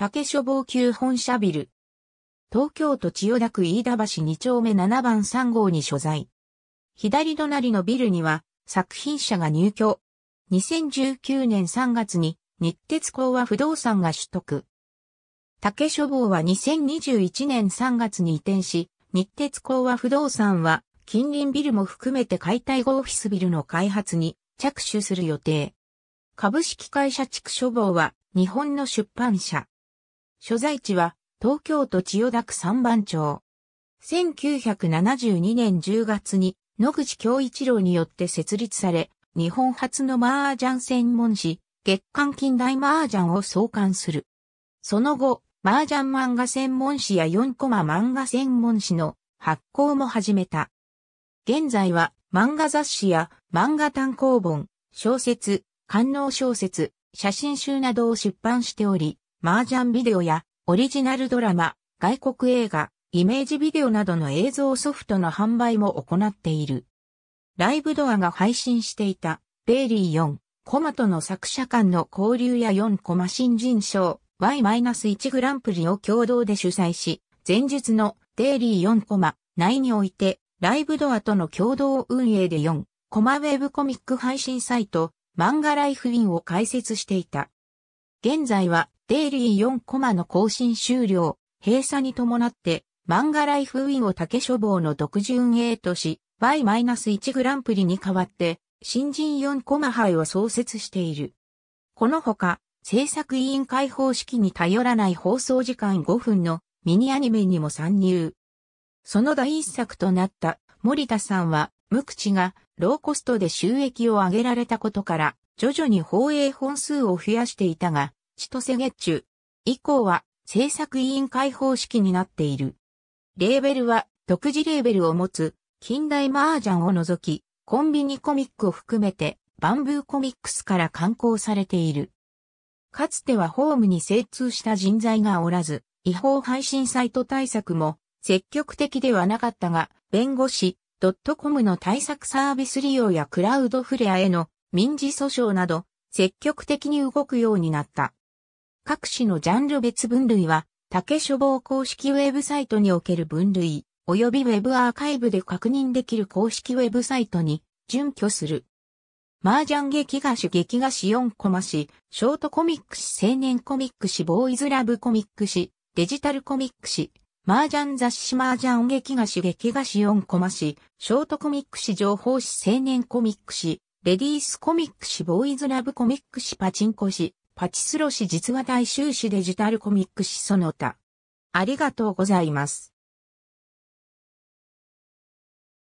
竹書房級本社ビル。東京都千代田区飯田橋2丁目7番3号に所在。左隣のビルには作品社が入居。2019年3月に日鉄工和不動産が取得。竹書房は2021年3月に移転し、日鉄工和不動産は近隣ビルも含めて解体後オフィスビルの開発に着手する予定。株式会社畜書房は日本の出版社。所在地は東京都千代田区三番町。1972年10月に野口京一郎によって設立され、日本初の麻雀専門誌、月刊近代麻雀を創刊する。その後、麻雀漫画専門誌や4コマ漫画専門誌の発行も始めた。現在は漫画雑誌や漫画単行本、小説、官能小説、写真集などを出版しており、麻雀ビデオやオリジナルドラマ、外国映画、イメージビデオなどの映像ソフトの販売も行っている。ライブドアが配信していた、デイリー4、コマとの作者間の交流や4コマ新人賞 Y-1 グランプリを共同で主催し、前述のデイリー4コマ内において、ライブドアとの共同運営で4コマウェブコミック配信サイト、漫画ライフインを開設していた。現在はデイリー4コマの更新終了、閉鎖に伴って、漫画ライフウィンを竹書房の独自運営とし、Y-1 グランプリに代わって、新人4コマ杯を創設している。このほか、制作委員会方式に頼らない放送時間5分のミニアニメにも参入。その第一作となった森田さんは、無口がローコストで収益を上げられたことから、徐々に放映本数を増やしていたが、千歳月中。以降は制作委員会方式になっている。レーベルは独自レーベルを持つ近代麻雀を除き、コンビニコミックを含めてバンブーコミックスから刊行されている。かつてはホームに精通した人材がおらず、違法配信サイト対策も積極的ではなかったが、弁護士、ドットコムの対策サービス利用やクラウドフレアへの民事訴訟など、積極的に動くようになった。各種のジャンル別分類は、竹書房公式ウェブサイトにおける分類、及びウェブアーカイブで確認できる公式ウェブサイトに準拠する。麻雀劇画誌劇画誌4コマしショートコミック誌青年コミック誌ボーイズラブコミック誌、デジタルコミック誌、麻雀雑誌麻雀劇画誌劇画誌4コマしショートコミック誌情報誌青年コミック誌、レディースコミック誌ボーイズラブコミック誌パチンコ誌、パチスロ氏実話大衆誌デジタルコミック誌その他。ありがとうございます。